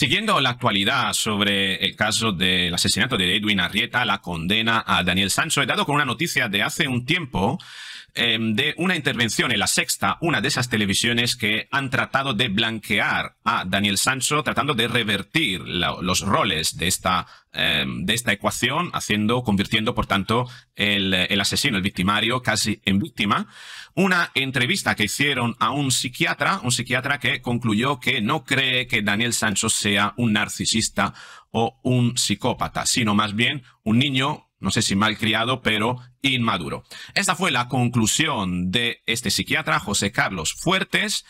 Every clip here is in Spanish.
Siguiendo la actualidad sobre el caso del asesinato de Edwin Arrieta, la condena a Daniel Sancho, he dado con una noticia de hace un tiempo em, de una intervención en La Sexta, una de esas televisiones que han tratado de blanquear a Daniel Sancho, tratando de revertir los roles de esta Em, de esta ecuación, haciendo, convirtiendo, por tanto, el, el asesino, el victimario, casi en víctima. Una entrevista que hicieron a un psiquiatra, un psiquiatra que concluyó que no cree que Daniel Sancho sea un narcisista o un psicópata, sino más bien un niño no sé si mal criado, pero inmaduro. Esta fue la conclusión de este psiquiatra, José Carlos Fuertes.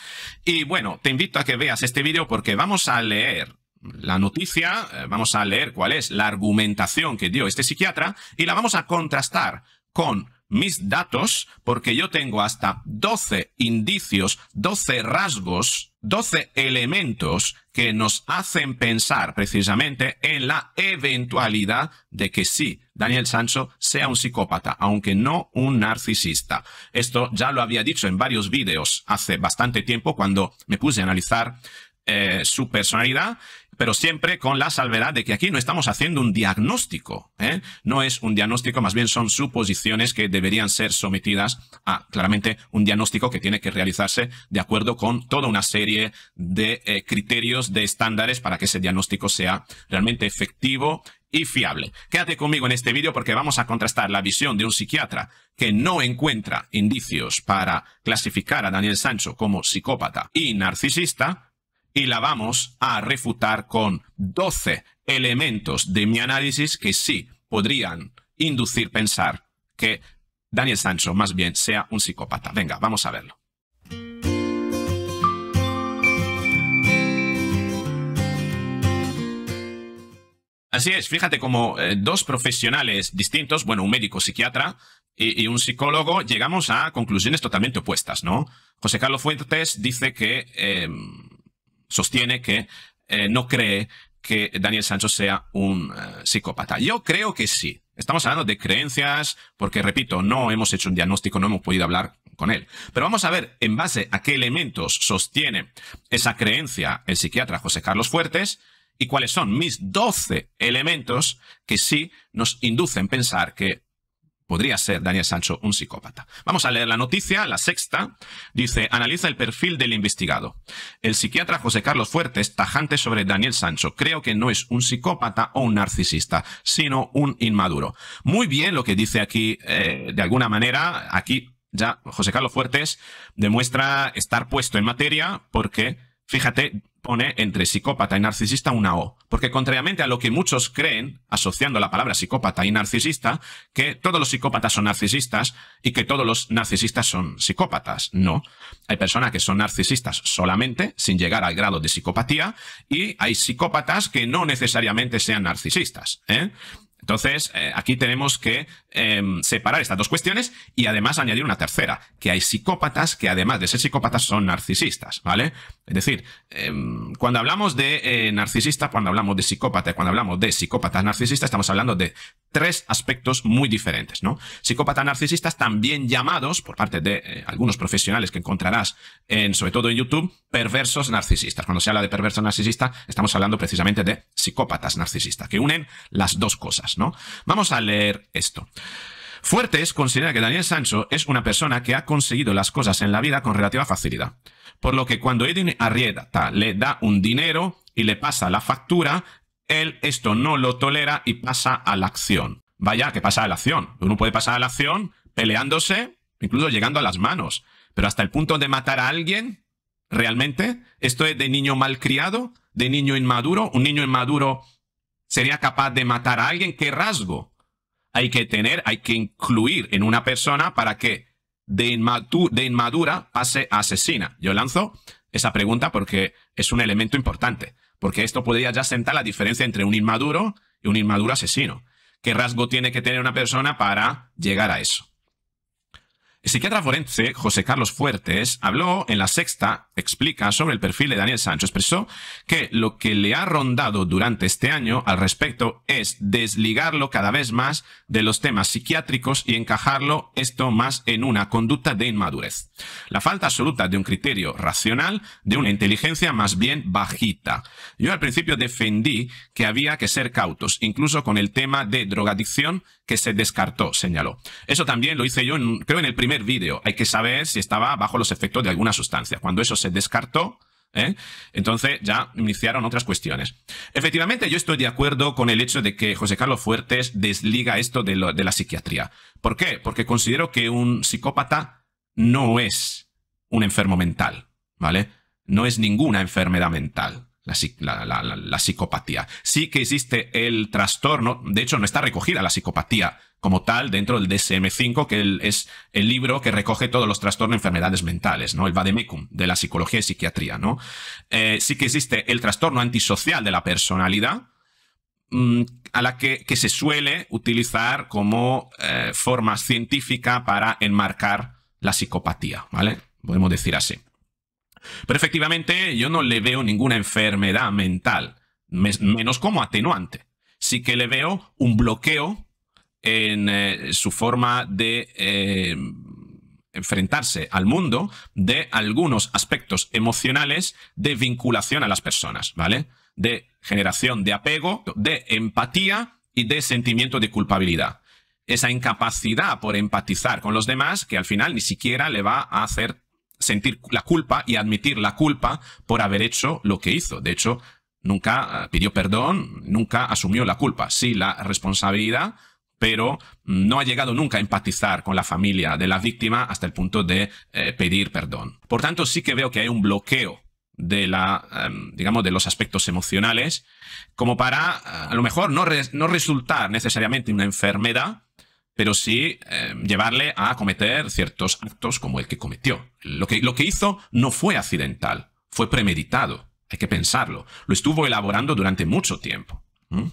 Y bueno, te invito a que veas este vídeo porque vamos a leer la noticia, eh, vamos a leer cuál es la argumentación que dio este psiquiatra y la vamos a contrastar con mis datos, porque yo tengo hasta 12 indicios, 12 rasgos, 12 elementos que nos hacen pensar precisamente en la eventualidad de que sí, Daniel Sancho sea un psicópata, aunque no un narcisista. Esto ya lo había dicho en varios vídeos hace bastante tiempo cuando me puse a analizar eh, su personalidad pero siempre con la salvedad de que aquí no estamos haciendo un diagnóstico, ¿eh? no es un diagnóstico, más bien son suposiciones que deberían ser sometidas a claramente un diagnóstico que tiene que realizarse de acuerdo con toda una serie de eh, criterios, de estándares para que ese diagnóstico sea realmente efectivo y fiable. Quédate conmigo en este vídeo porque vamos a contrastar la visión de un psiquiatra que no encuentra indicios para clasificar a Daniel Sancho como psicópata y narcisista y la vamos a refutar con 12 elementos de mi análisis que sí podrían inducir pensar que Daniel Sancho más bien sea un psicópata. Venga, vamos a verlo. Así es, fíjate como eh, dos profesionales distintos, bueno, un médico psiquiatra y, un psicólogo, llegamos a conclusiones totalmente opuestas, ¿no? José Carlos Fuentes dice que em, sostiene que eh, no cree que Daniel Sancho sea un eh, psicópata. Yo creo que sí. Estamos hablando de creencias, porque repito, no hemos hecho un diagnóstico, no hemos podido hablar con él. Pero vamos a ver en base a qué elementos sostiene esa creencia el psiquiatra José Carlos Fuertes y cuáles son mis 12 elementos que sí nos inducen a pensar que Podría ser Daniel Sancho un psicópata. Vamos a leer la noticia, la sexta. Dice, analiza el perfil del investigado. El psiquiatra José Carlos Fuertes, tajante sobre Daniel Sancho. Creo que no es un psicópata o un narcisista, sino un inmaduro. Muy bien lo que dice aquí, eh, de alguna manera, aquí ya José Carlos Fuertes demuestra estar puesto en materia porque Fíjate, pone entre psicópata y narcisista una O, porque contrariamente a lo que muchos creen, asociando la palabra psicópata y narcisista, que todos los psicópatas son narcisistas y que todos los narcisistas son psicópatas. No, hay personas que son narcisistas solamente, sin llegar al grado de psicopatía, y hay psicópatas que no necesariamente sean narcisistas. ¿eh? Entonces, eh, aquí tenemos que Em, separar estas dos cuestiones y además añadir una tercera, que hay psicópatas que además de ser psicópatas son narcisistas, ¿vale? Es decir, em, cuando hablamos de eh, narcisista, cuando hablamos de psicópata, cuando hablamos de psicópatas narcisistas, estamos hablando de tres aspectos muy diferentes, ¿no? Psicópatas narcisistas también llamados, por parte de eh, algunos profesionales que encontrarás en, sobre todo en YouTube, perversos narcisistas. Cuando se habla de perverso narcisista, estamos hablando precisamente de psicópatas narcisistas, que unen las dos cosas, ¿no? Vamos a leer esto. Fuertes considera que Daniel Sancho es una persona que ha conseguido las cosas en la vida con relativa facilidad. Por lo que cuando Edwin Arrieta le da un dinero y le pasa la factura, él esto no lo tolera y pasa a la acción. Vaya, que pasa a la acción. Uno puede pasar a la acción peleándose, incluso llegando a las manos. Pero hasta el punto de matar a alguien, ¿realmente? ¿Esto es de niño malcriado? ¿De niño inmaduro? ¿Un niño inmaduro sería capaz de matar a alguien? ¿Qué rasgo? hay que tener, hay que incluir en una persona para que de, de inmadura pase a asesina. Yo lanzo esa pregunta porque es un elemento importante, porque esto podría ya sentar la diferencia entre un inmaduro y un inmaduro asesino. ¿Qué rasgo tiene que tener una persona para llegar a eso? El psiquiatra forense José Carlos Fuertes habló en La Sexta, explica sobre el perfil de Daniel Sancho, expresó que lo que le ha rondado durante este año al respecto es desligarlo cada vez más de los temas psiquiátricos y encajarlo esto más en una conducta de inmadurez. La falta absoluta de un criterio racional, de una inteligencia más bien bajita. Yo al principio defendí que había que ser cautos, incluso con el tema de drogadicción que se descartó, señaló. Eso también lo hice yo, creo, en el primer vídeo, hay que saber si estaba bajo los efectos de alguna sustancia. Cuando eso se descartó, ¿eh? Entonces ya iniciaron otras cuestiones. Efectivamente, yo estoy de acuerdo con el hecho de que José Carlos Fuertes desliga esto de, de la psiquiatría. ¿Por qué? Porque considero que un psicópata no es un enfermo mental, ¿vale? No es ninguna enfermedad mental la, psicopatía. Sí que existe el trastorno, de hecho no está recogida la psicopatía como tal dentro del DSM-5, que es el libro que recoge todos los trastornos y enfermedades mentales, ¿no? El vademecum de la psicología y psiquiatría, ¿no? Eh, sí que existe el trastorno antisocial de la personalidad, mm, a la que, se suele utilizar como eh, forma científica para enmarcar la psicopatía, ¿vale? Podemos decir así. Pero efectivamente yo no le veo ninguna enfermedad mental, menos como atenuante. Sí que le veo un bloqueo en eh, su forma de eh, enfrentarse al mundo de algunos aspectos emocionales de vinculación a las personas, ¿vale? De generación de apego, de empatía y de sentimiento de culpabilidad. Esa incapacidad por empatizar con los demás que al final ni siquiera le va a hacer sentir la culpa y admitir la culpa por haber hecho lo que hizo. De hecho, nunca eh, pidió perdón, nunca asumió la culpa. Sí, la responsabilidad, pero no ha llegado nunca a empatizar con la familia de la víctima hasta el punto de eh, pedir perdón. Por tanto, sí que veo que hay un bloqueo de la, em, digamos, de los aspectos emocionales, como para, eh, a lo mejor, no resultar necesariamente una enfermedad, pero sí eh, llevarle a cometer ciertos actos como el que cometió. Lo que, hizo no fue accidental, fue premeditado, hay que pensarlo. Lo estuvo elaborando durante mucho tiempo. ¿Mm?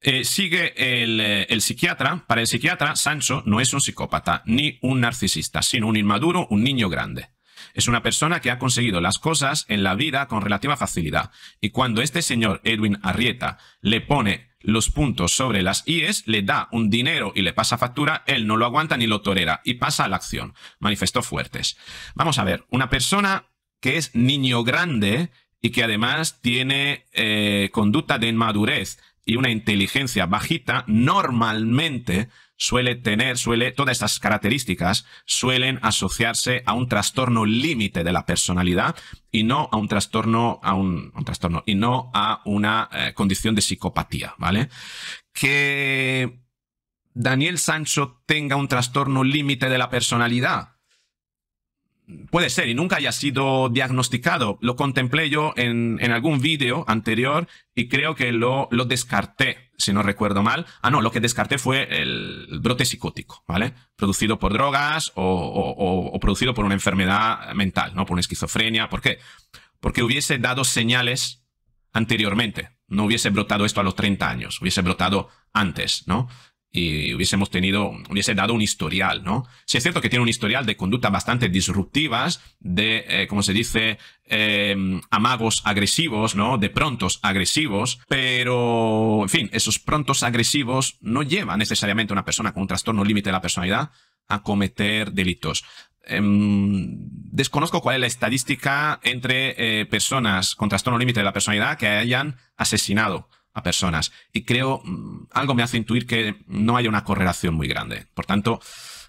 Eh, sigue eh, el, psiquiatra. Para el psiquiatra, Sancho no es un psicópata ni un narcisista, sino un inmaduro, un niño grande. Es una persona que ha conseguido las cosas en la vida con relativa facilidad. Y cuando este señor Edwin Arrieta le pone los puntos sobre las IES, le da un dinero y le pasa factura, él no lo aguanta ni lo tolera y pasa a la acción. Manifestó fuertes. Vamos a ver, una persona que es niño grande y que además tiene eh, conducta de inmadurez y una inteligencia bajita, normalmente suele tener, suele, todas estas características suelen asociarse a un trastorno límite de la personalidad y no a un trastorno, a un, trastorno, y no a una eh, condición de psicopatía, ¿vale? Que Daniel Sancho tenga un trastorno límite de la personalidad puede ser y nunca haya sido diagnosticado. Lo contemplé yo en, algún vídeo anterior y creo que lo, lo, descarté, si no recuerdo mal. Ah, no, lo que descarté fue el brote psicótico, ¿vale? Producido por drogas o, producido por una enfermedad mental, ¿no? Por una esquizofrenia. ¿Por qué? Porque hubiese dado señales anteriormente. No hubiese brotado esto a los 30 años, hubiese brotado antes, ¿no? y hubiésemos tenido, hubiese dado un historial, ¿no? Si es cierto que tiene un historial de conductas bastante disruptivas, de, eh, como se dice, em, amagos agresivos, ¿no? De prontos agresivos, pero, en fin, esos prontos agresivos no llevan necesariamente a una persona con un trastorno límite de la personalidad a cometer delitos. Em, desconozco cuál es la estadística entre eh, personas con trastorno límite de la personalidad que hayan asesinado a personas. Y creo, mm, algo me hace intuir que no hay una correlación muy grande. Por tanto,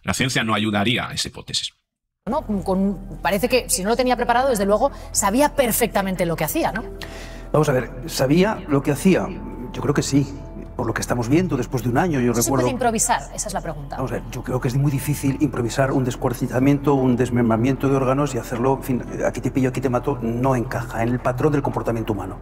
la ciencia no ayudaría a esa hipótesis. No, parece que si no lo tenía preparado, desde luego, sabía perfectamente lo que hacía, ¿no? Vamos a ver, ¿sabía lo que hacía? Yo creo que sí por lo que estamos viendo después de un año. Yo recuerdo... ¿Se puede improvisar? Esa es la pregunta. Vamos a yo creo que es muy difícil improvisar un descuartizamiento, un desmembramiento de órganos y hacerlo, fin, aquí te pillo, aquí te mato, no encaja en el patrón del comportamiento humano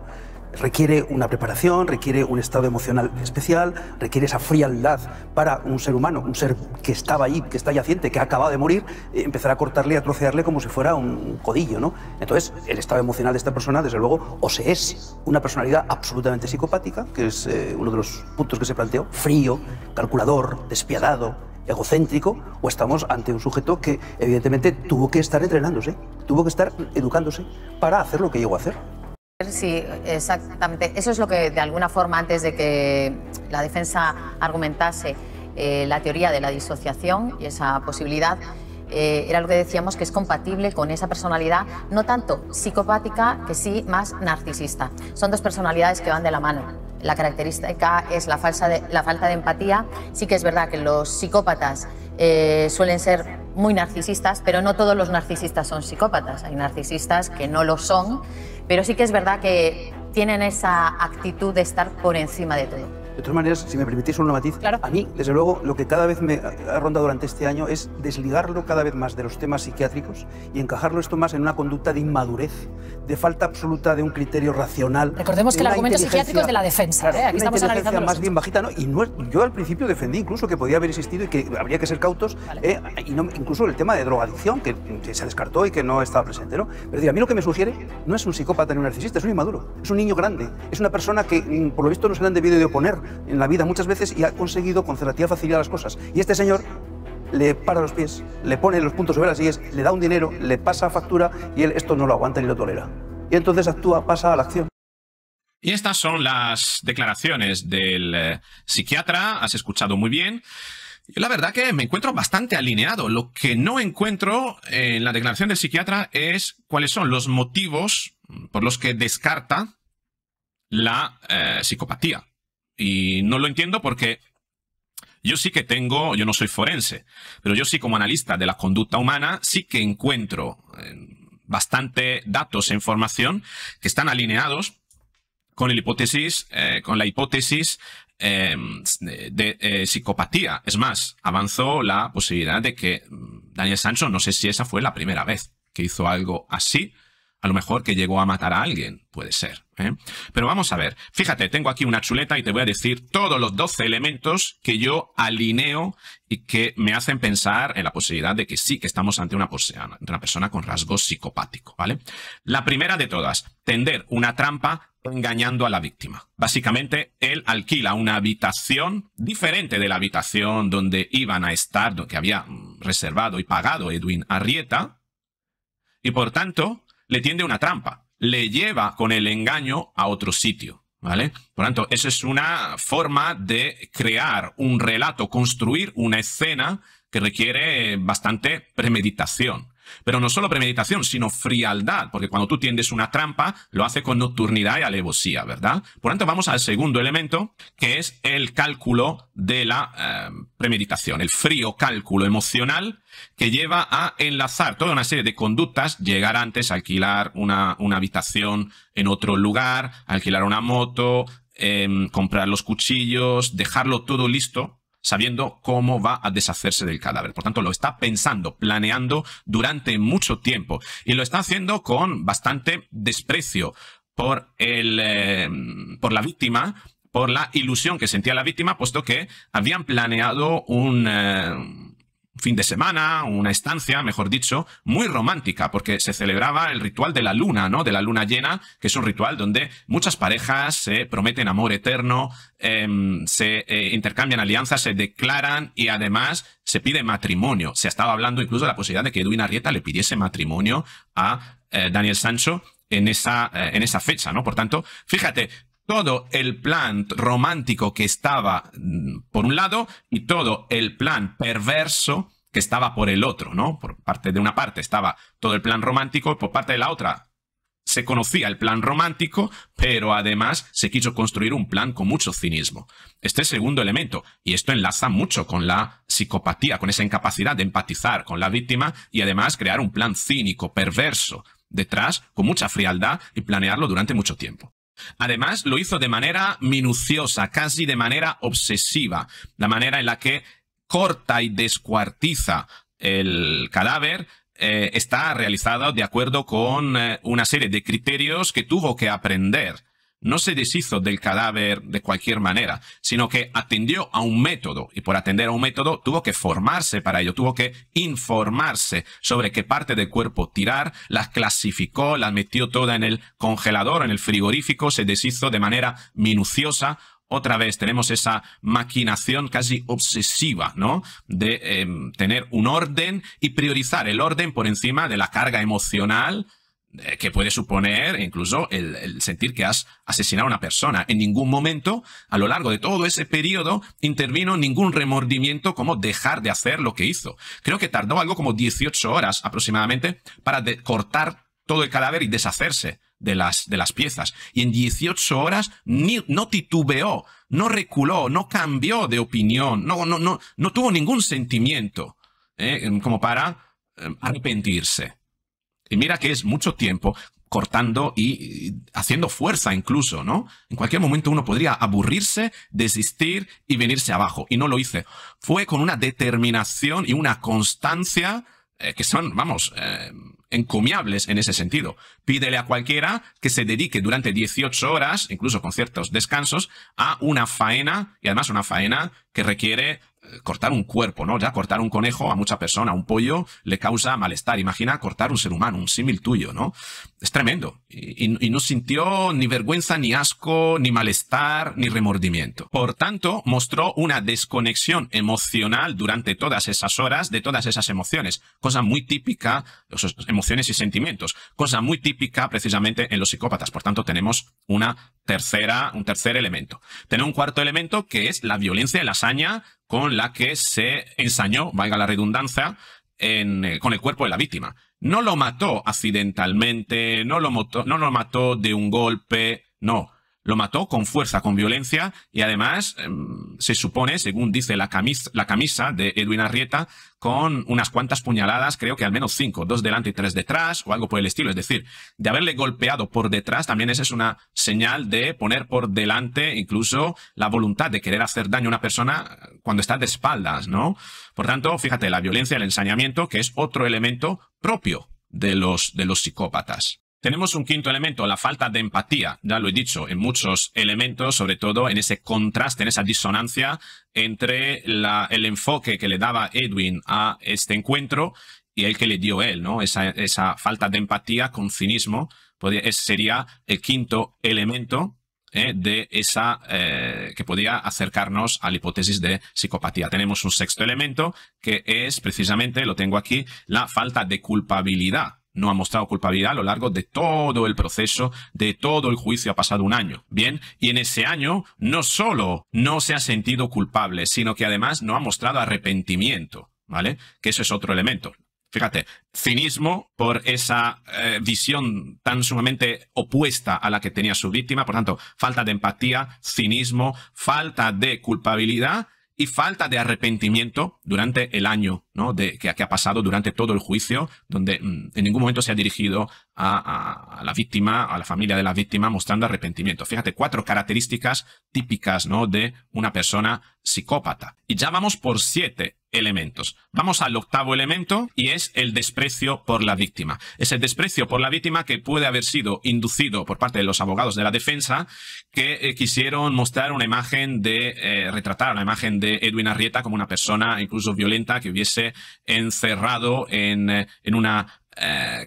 requiere una preparación, requiere un estado emocional especial, requiere esa frialdad para un ser humano, un ser que estaba ahí, que está yaciente, que ha acabado de morir, eh, empezar a cortarle a trocearle como si fuera un codillo, ¿no? Entonces, el estado emocional de esta persona, desde luego, o se es una personalidad absolutamente psicopática, que es eh, uno de los puntos que se planteó, frío, calculador, despiadado, egocéntrico o estamos ante un sujeto que evidentemente tuvo que estar entrenándose, tuvo que estar educándose para hacer lo que llegó a hacer. Sí, exactamente. Eso es lo que, de alguna forma, antes de que la defensa argumentase eh, la teoría de la disociación y esa posibilidad, eh, era lo que decíamos que es compatible con esa personalidad, no tanto psicopática, que sí más narcisista. Son dos personalidades que van de la mano la característica es la, la, falta de empatía. Sí que es verdad que los psicópatas eh, suelen ser muy narcisistas, pero no todos los narcisistas son psicópatas. Hay narcisistas que no lo son, pero sí que es verdad que tienen esa actitud de estar por encima de todo. De todas maneras, si me permitís un matiz, a mí, desde luego, lo que cada vez me ha rondado durante este año es desligarlo cada vez más de los temas psiquiátricos y encajarlo esto más en una conducta de inmadurez, de falta absoluta de un criterio racional. Recordemos que el argumento psiquiátrico es de la defensa. ¿eh? Aquí estamos analizando. más bien bajita, ¿no? Y no, yo al principio defendí incluso que podía haber existido y que habría que ser cautos, ¿eh? y no, incluso el tema de drogadicción, que, se descartó y que no estaba presente, ¿no? Pero digo, a mí lo que me sugiere no es un psicópata ni un narcisista, es un inmaduro, es un niño grande, es una persona que mm, por lo visto no se le han debido de oponer en la vida muchas veces y ha conseguido con relativa facilidad las cosas. Y este señor le para los pies, le pone los puntos sobre las sillas, le da un dinero, le pasa factura y él esto no lo aguanta ni lo tolera. Y entonces actúa, pasa a la acción. Y estas son las declaraciones del eh, psiquiatra, has escuchado muy bien. La verdad que me encuentro bastante alineado. Lo que no encuentro en la declaración del psiquiatra es cuáles son los motivos por los que descarta la eh, psicopatía. Y no lo entiendo porque yo sí que tengo, yo no soy forense, pero yo sí como analista de la conducta humana, sí que encuentro eh, bastante datos e información que están alineados con, el hipótesis, eh, con la hipótesis em, de eh, psicopatía. Es más, avanzó la posibilidad de que mm, Daniel Sancho, no sé si esa fue la primera vez que hizo algo así, a lo mejor que llegó a matar a alguien, puede ser. ¿eh? Pero vamos a ver, fíjate, tengo aquí una chuleta y te voy a decir todos los 12 elementos que yo alineo y que me hacen pensar en la posibilidad de que sí, que estamos ante una, una persona con rasgo psicopático. ¿vale? La primera de todas, tender una trampa engañando a la víctima. Básicamente, él alquila una habitación diferente de la habitación donde iban a estar, que había reservado y pagado Edwin Arrieta, y por tanto, le tiende una trampa, le lleva con el engaño a otro sitio. ¿Vale? Por lo tanto, esa es una forma de crear un relato, construir una escena que requiere bastante premeditación. Pero no solo premeditación, sino frialdad, porque cuando tú tiendes una trampa, lo hace con nocturnidad y alevosía, ¿verdad? Por tanto, vamos al segundo elemento, que es el cálculo de la eh, premeditación, el frío cálculo emocional que lleva a enlazar toda una serie de conductas, llegar antes, alquilar una, habitación en otro lugar, alquilar una moto, em, comprar los cuchillos, dejarlo todo listo sabiendo cómo va a deshacerse del cadáver. Por tanto, lo está pensando, planeando durante mucho tiempo y lo está haciendo con bastante desprecio por, el, eh, por la víctima, por la ilusión que sentía la víctima, puesto que habían planeado un... Eh, fin de semana, una estancia, mejor dicho, muy romántica, porque se celebraba el ritual de la luna, ¿no? De la luna llena, que es un ritual donde muchas parejas se prometen amor eterno, em, se eh, intercambian alianzas, se declaran y además se pide matrimonio. Se estaba hablando incluso de la posibilidad de que Edwin Arrieta le pidiese matrimonio a eh, Daniel Sancho en esa, eh, en esa fecha, ¿no? Por tanto, fíjate, todo el plan romántico que estaba mm, por un lado y todo el plan perverso que estaba por el otro, ¿no? Por parte de una parte estaba todo el plan romántico, por parte de la otra se conocía el plan romántico, pero además se quiso construir un plan con mucho cinismo. Este es segundo elemento, y esto enlaza mucho con la psicopatía, con esa incapacidad de empatizar con la víctima y además crear un plan cínico, perverso, detrás, con mucha frialdad y planearlo durante mucho tiempo. Además, lo hizo de manera minuciosa, casi de manera obsesiva, la manera en la que corta y descuartiza el cadáver, eh, está realizada de acuerdo con eh, una serie de criterios que tuvo que aprender no se deshizo del cadáver de cualquier manera, sino que atendió a un método y por atender a un método tuvo que formarse para ello, tuvo que informarse sobre qué parte del cuerpo tirar, las clasificó, las metió toda en el congelador, en el frigorífico, se deshizo de manera minuciosa. Otra vez tenemos esa maquinación casi obsesiva, ¿no? De em, tener un orden y priorizar el orden por encima de la carga emocional, eh, que puede suponer incluso el, sentir que has asesinado a una persona. En ningún momento, a lo largo de todo ese periodo, intervino ningún remordimiento como dejar de hacer lo que hizo. Creo que tardó algo como 18 horas aproximadamente para cortar todo el cadáver y deshacerse de las, de las piezas. Y en 18 horas no titubeó, no reculó, no cambió de opinión, no, no, no, no tuvo ningún sentimiento eh, como para eh, arrepentirse. Y mira que es mucho tiempo cortando y haciendo fuerza incluso, ¿no? En cualquier momento uno podría aburrirse, desistir y venirse abajo. Y no lo hice. Fue con una determinación y una constancia eh, que son, vamos, eh, encomiables en ese sentido. Pídele a cualquiera que se dedique durante 18 horas, incluso con ciertos descansos, a una faena, y además una faena que requiere cortar un cuerpo, ¿no? Ya cortar un conejo a mucha persona, un pollo, le causa malestar. Imagina cortar un ser humano, un símil tuyo, ¿no? Es tremendo. Y, no sintió ni vergüenza, ni asco, ni malestar, ni remordimiento. Por tanto, mostró una desconexión emocional durante todas esas horas de todas esas emociones. Cosa muy típica, emociones y sentimientos. Cosa muy típica precisamente en los psicópatas. Por tanto, tenemos una tercera, un tercer elemento. Tenemos un cuarto elemento que es la violencia y la hazaña con la que se ensañó, valga la redundancia, eh, con el cuerpo de la víctima. No lo mató accidentalmente, no lo, no lo mató de un golpe, no. Lo mató con fuerza, con violencia, y además em, se supone, según dice la camisa, la camisa de Edwin Arrieta, con unas cuantas puñaladas, creo que al menos cinco, dos delante y tres detrás, o algo por el estilo. Es decir, de haberle golpeado por detrás, también esa es una señal de poner por delante incluso la voluntad de querer hacer daño a una persona cuando está de espaldas, ¿no? Por tanto, fíjate, la violencia, el ensañamiento, que es otro elemento propio de los, de los psicópatas. Tenemos un quinto elemento, la falta de empatía. Ya lo he dicho en muchos elementos, sobre todo en ese contraste, en esa disonancia entre la, el enfoque que le daba Edwin a este encuentro y el que le dio él, ¿no? Esa, esa falta de empatía con cinismo sería el quinto elemento ¿eh? de esa eh, que podía acercarnos a la hipótesis de psicopatía. Tenemos un sexto elemento que es precisamente, lo tengo aquí, la falta de culpabilidad no ha mostrado culpabilidad a lo largo de todo el proceso, de todo el juicio. Ha pasado un año. Bien, y en ese año no solo no se ha sentido culpable, sino que además no ha mostrado arrepentimiento, ¿vale? Que eso es otro elemento. Fíjate, cinismo por esa eh, visión tan sumamente opuesta a la que tenía su víctima, por tanto, falta de empatía, cinismo, falta de culpabilidad y falta de arrepentimiento durante el año ¿no? de, que, ha pasado durante todo el juicio, donde mm, en ningún momento se ha dirigido a, la víctima, a la familia de la víctima, mostrando arrepentimiento. Fíjate, cuatro características típicas ¿no? de una persona psicópata. Y ya vamos por siete elementos. Vamos al octavo elemento y es el desprecio por la víctima. Es el desprecio por la víctima que puede haber sido inducido por parte de los abogados de la defensa que eh, quisieron mostrar una imagen de, eh, retratar la imagen de Edwin Arrieta como una persona incluso violenta que hubiese encerrado en, eh, una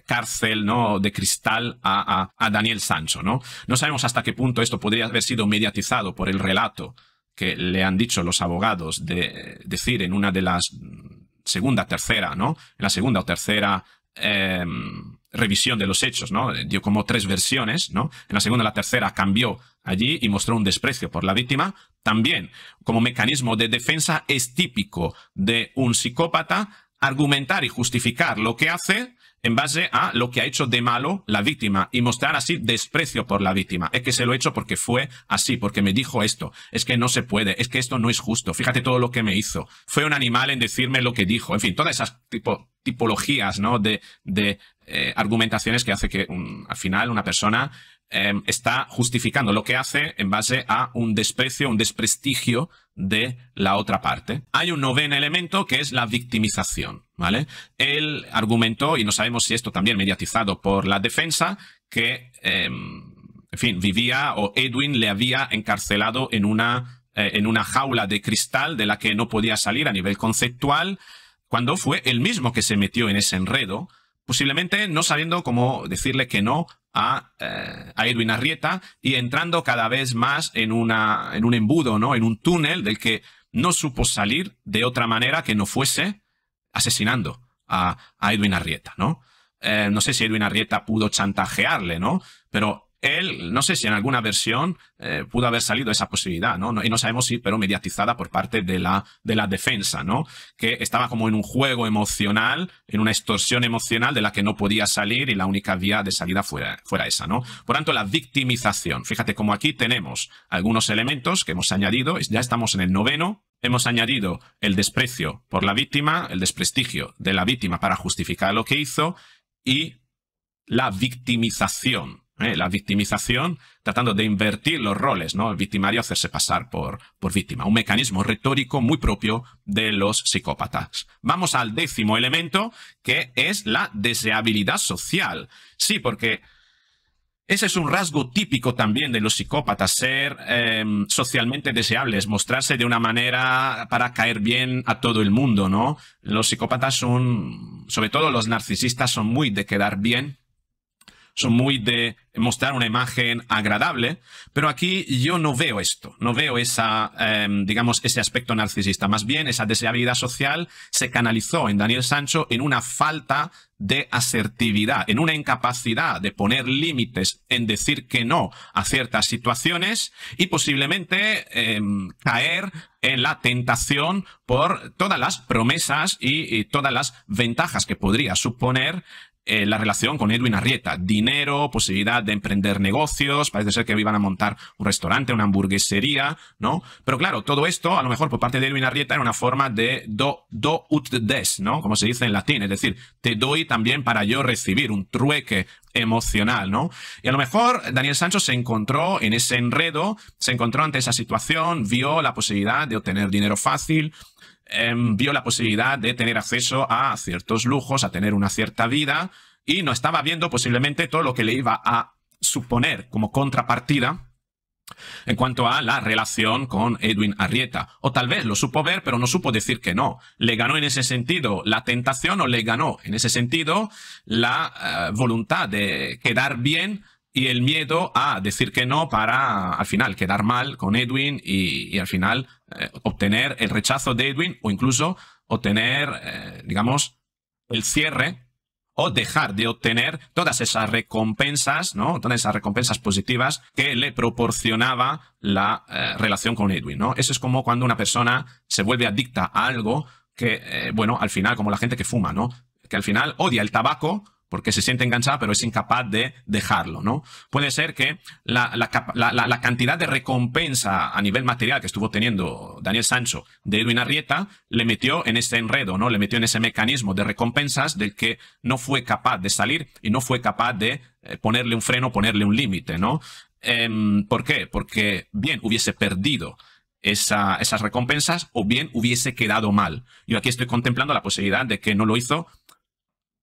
cárcel ¿no? de cristal a, Daniel Sancho. ¿no? no sabemos hasta qué punto esto podría haber sido mediatizado por el relato que le han dicho los abogados de decir en una de las mm, segunda, tercera, ¿no? En la segunda o tercera em, revisión de los hechos, ¿no? Eh, dio como tres versiones, ¿no? En la segunda o la tercera cambió allí y mostró un desprecio por la víctima. También, como mecanismo de defensa, es típico de un psicópata argumentar y justificar lo que hace en base a lo que ha hecho de malo la víctima y mostrar así desprecio por la víctima. Es que se lo he hecho porque fue así, porque me dijo esto. Es que no se puede, es que esto no es justo. Fíjate todo lo que me hizo. Fue un animal en decirme lo que dijo. En fin, todas esas tipo, tipologías ¿no? de, de eh, argumentaciones que hace que al final una persona Em, está justificando lo que hace en base a un desprecio, un desprestigio de la otra parte. Hay un noveno elemento que es la victimización, ¿vale? Él argumentó, y no sabemos si esto también mediatizado por la defensa, que, em, en fin, vivía o Edwin le había encarcelado en una, eh, en una jaula de cristal de la que no podía salir a nivel conceptual, cuando fue él mismo que se metió en ese enredo, posiblemente no sabiendo cómo decirle que no eh, a, Edwin Arrieta y entrando cada vez más en, una, en un embudo, ¿no? en un túnel del que no supo salir de otra manera que no fuese asesinando a, Edwin Arrieta. ¿no? Eh, no sé si Edwin Arrieta pudo chantajearle, ¿no? pero él, no sé si en alguna versión eh, pudo haber salido esa posibilidad, ¿no? Y no sabemos si, pero mediatizada por parte de la, de la defensa, ¿no? Que estaba como en un juego emocional, en una extorsión emocional de la que no podía salir y la única vía de salida fuera, fuera esa, ¿no? Por tanto, la victimización. Fíjate cómo aquí tenemos algunos elementos que hemos añadido, ya estamos en el noveno, hemos añadido el desprecio por la víctima, el desprestigio de la víctima para justificar lo que hizo y la victimización ¿eh? la victimización tratando de invertir los roles, ¿no? El victimario hacerse pasar por, por víctima. Un mecanismo retórico muy propio de los psicópatas. Vamos al décimo elemento, que es la deseabilidad social. Sí, porque ese es un rasgo típico también de los psicópatas, ser em, socialmente deseables, mostrarse de una manera para caer bien a todo el mundo, ¿no? Los psicópatas son, sobre todo los narcisistas, son muy de quedar bien son muy de mostrar una imagen agradable, pero aquí yo no veo esto, no veo esa, em, digamos, ese aspecto narcisista. Más bien, esa deseabilidad social se canalizó en Daniel Sancho en una falta de asertividad, en una incapacidad de poner límites, en decir que no a ciertas situaciones y posiblemente em, caer en la tentación por todas las promesas y todas las ventajas que podría suponer eh, la relación con Edwin Arrieta. Dinero, posibilidad de emprender negocios, parece ser que iban a montar un restaurante, una hamburguesería, ¿no? Pero claro, todo esto, a lo mejor por parte de Edwin Arrieta, era una forma de do, do ut des, ¿no? Como se dice en latín, es decir, te doy también para yo recibir, un trueque emocional, ¿no? Y a lo mejor Daniel Sancho se encontró en ese enredo, se encontró ante esa situación, vio la posibilidad de obtener dinero fácil, Em, vio la posibilidad de tener acceso a ciertos lujos, a tener una cierta vida, y no estaba viendo posiblemente todo lo que le iba a suponer como contrapartida en cuanto a la relación con Edwin Arrieta. O tal vez lo supo ver, pero no supo decir que no. Le ganó en ese sentido la tentación o le ganó en ese sentido la eh, voluntad de quedar bien y el miedo a decir que no para al final quedar mal con Edwin y, al final eh, obtener el rechazo de Edwin o incluso obtener, eh, digamos, el cierre o dejar de obtener todas esas recompensas, ¿no? Todas esas recompensas positivas que le proporcionaba la eh, relación con Edwin, ¿no? Eso es como cuando una persona se vuelve adicta a algo que, bueno, al final, como la gente que fuma, ¿no? Que al final odia el tabaco, porque se siente enganchada pero es incapaz de dejarlo, ¿no? Puede ser que la, cantidad de recompensa a nivel material que estuvo teniendo Daniel Sancho de Edwin Arrieta le metió en ese enredo, ¿no? Le metió en ese mecanismo de recompensas del que no fue capaz de salir y no fue capaz de eh, ponerle un freno, ponerle un límite, ¿no? Em, ¿Por qué? Porque bien hubiese perdido esas recompensas o bien hubiese quedado mal. Yo aquí estoy contemplando la posibilidad de que no lo hizo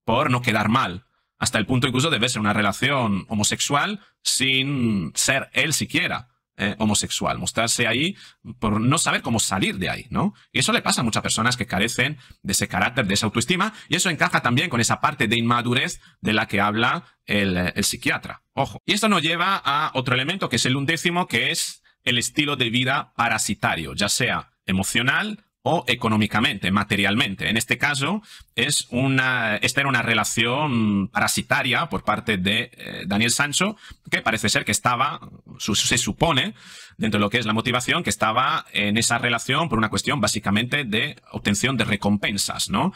por no quedar mal. Hasta el punto incluso de verse una relación homosexual sin ser él siquiera eh, homosexual. Mostrarse ahí por no saber cómo salir de ahí, ¿no? Y eso le pasa a muchas personas que carecen de ese carácter, de esa autoestima. Y eso encaja también con esa parte de inmadurez de la que habla el, el psiquiatra. Ojo. Y esto nos lleva a otro elemento que es el undécimo, que es el estilo de vida parasitario, ya sea emocional, o económicamente, materialmente. En este caso, es una, esta era una relación parasitaria por parte de eh, Daniel Sancho, que parece ser que estaba, se supone, dentro de lo que es la motivación, que estaba en esa relación por una cuestión básicamente de obtención de recompensas, ¿no?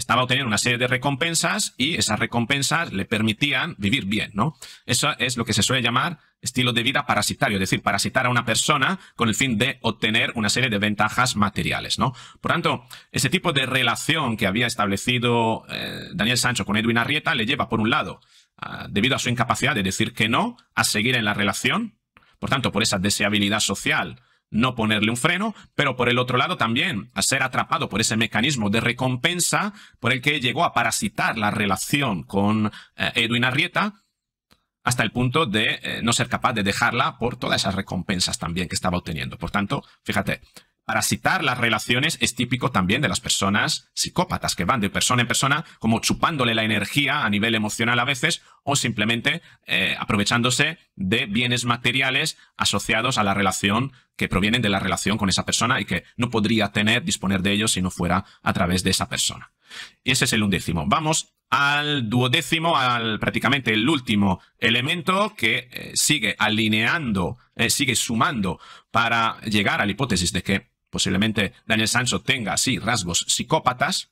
estaba obteniendo una serie de recompensas y esas recompensas le permitían vivir bien, ¿no? Eso es lo que se suele llamar estilo de vida parasitario, es decir, parasitar a una persona con el fin de obtener una serie de ventajas materiales, ¿no? Por tanto, ese tipo de relación que había establecido eh, Daniel Sancho con Edwin Arrieta le lleva, por un lado, debido a su incapacidad de decir que no, a seguir en la relación, por tanto, por esa deseabilidad social, no ponerle un freno, pero por el otro lado también a ser atrapado por ese mecanismo de recompensa por el que llegó a parasitar la relación con eh, Edwin Arrieta hasta el punto de eh, no ser capaz de dejarla por todas esas recompensas también que estaba obteniendo. Por tanto, fíjate, parasitar las relaciones es típico también de las personas psicópatas, que van de persona en persona como chupándole la energía a nivel emocional a veces o simplemente eh, aprovechándose de bienes materiales asociados a la relación que provienen de la relación con esa persona y que no podría tener, disponer de ellos si no fuera a través de esa persona. Y Ese es el undécimo. Vamos al duodécimo, al prácticamente el último elemento que eh, sigue alineando, eh, sigue sumando para llegar a la hipótesis de que posiblemente Daniel Sancho tenga, así rasgos psicópatas,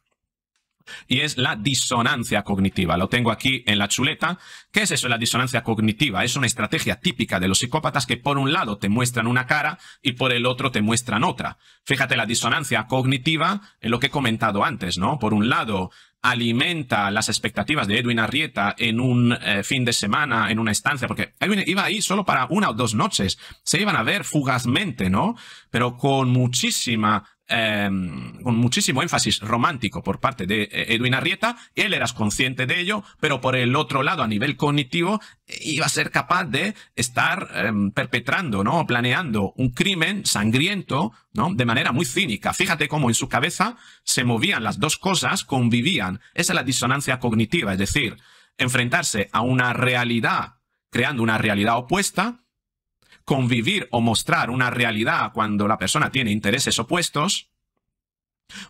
y es la disonancia cognitiva. Lo tengo aquí en la chuleta. ¿Qué es eso la disonancia cognitiva? Es una estrategia típica de los psicópatas que por un lado te muestran una cara y por el otro te muestran otra. Fíjate la disonancia cognitiva en lo que he comentado antes, ¿no? Por un lado alimenta las expectativas de Edwin Arrieta en un eh, fin de semana, en una estancia, porque Edwin iba ahí solo para una o dos noches, se iban a ver fugazmente, ¿no? Pero con muchísima Em, con muchísimo énfasis romántico por parte de eh, Edwin Arrieta, él era consciente de ello, pero por el otro lado, a nivel cognitivo, eh, iba a ser capaz de estar em, perpetrando, ¿no? Planeando un crimen sangriento, ¿no? De manera muy cínica. Fíjate cómo en su cabeza se movían las dos cosas, convivían. Esa es la disonancia cognitiva, es decir, enfrentarse a una realidad, creando una realidad opuesta, convivir o mostrar una realidad cuando la persona tiene intereses opuestos,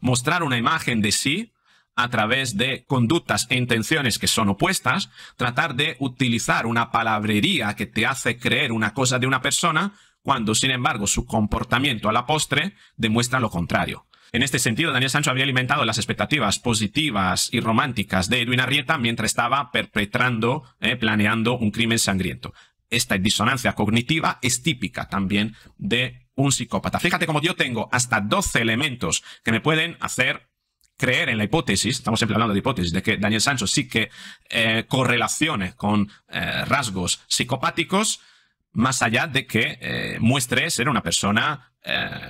mostrar una imagen de sí a través de conductas e intenciones que son opuestas, tratar de utilizar una palabrería que te hace creer una cosa de una persona, cuando sin embargo su comportamiento a la postre demuestra lo contrario. En este sentido, Daniel Sancho había alimentado las expectativas positivas y románticas de Edwin Arrieta mientras estaba perpetrando, eh, planeando un crimen sangriento. Esta disonancia cognitiva es típica también de un psicópata. Fíjate como yo tengo hasta 12 elementos que me pueden hacer creer en la hipótesis, estamos siempre hablando de hipótesis, de que Daniel Sancho sí que eh, correlacione con eh, rasgos psicopáticos, más allá de que eh, muestre ser una persona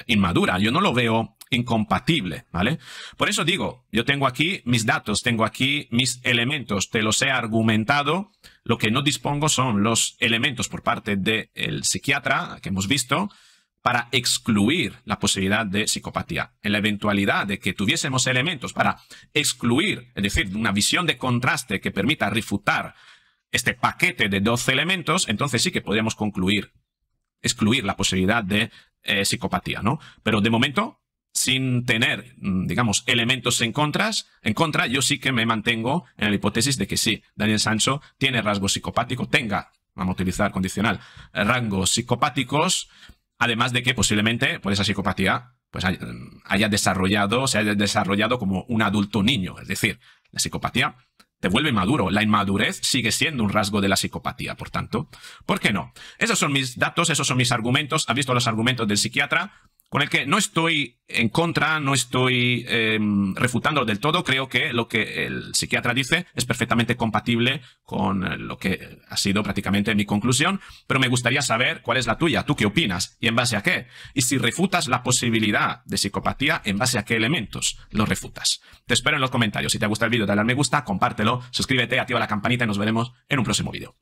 inmadura. Yo no lo veo incompatible, ¿vale? Por eso digo, yo tengo aquí mis datos, tengo aquí mis elementos, te los he argumentado lo que no dispongo son los elementos por parte del psiquiatra que hemos visto para excluir la posibilidad de psicopatía. En la eventualidad de que tuviésemos elementos para excluir, es decir, una visión de contraste que permita refutar este paquete de 12 elementos, entonces sí que podríamos concluir, excluir la posibilidad de eh, psicopatía, ¿no? Pero de momento sin tener, mm, digamos, elementos en, en contra, yo sí que me mantengo en la hipótesis de que sí, Daniel Sancho tiene rasgos psicopáticos, tenga, vamos a utilizar condicional, eh, rangos psicopáticos, además de que posiblemente por esa psicopatía pues mm, haya desarrollado, se haya desarrollado como un adulto niño, es decir, la psicopatía te vuelve maduro. La inmadurez sigue siendo un rasgo de la psicopatía, por tanto. ¿Por qué no? Esos son mis datos, esos son mis argumentos. ha visto los argumentos del psiquiatra? con el que no estoy en contra, no estoy eh, refutando del todo. Creo que lo que el psiquiatra dice es perfectamente compatible con lo que ha sido prácticamente mi conclusión, pero me gustaría saber cuál es la tuya, tú qué opinas y en base a qué. Y si refutas la posibilidad de psicopatía, en base a qué elementos lo refutas. Te espero en los comentarios. Si te ha gusta el vídeo, dale al me gusta, compártelo, suscríbete, activa la campanita y nos veremos en un próximo vídeo.